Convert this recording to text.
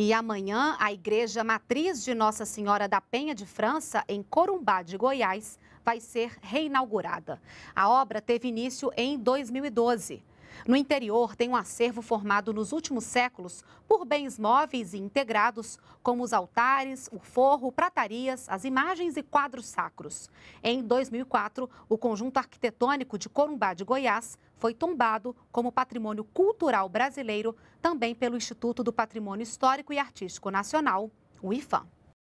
E amanhã, a Igreja Matriz de Nossa Senhora da Penha de França, em Corumbá de Goiás, vai ser reinaugurada. A obra teve início em 2012. No interior, tem um acervo formado nos últimos séculos por bens móveis e integrados, como os altares, o forro, pratarias, as imagens e quadros sacros. Em 2004, o conjunto arquitetônico de Corumbá de Goiás foi tombado como patrimônio cultural brasileiro, também pelo Instituto do Patrimônio Histórico e Artístico Nacional, o IFAM.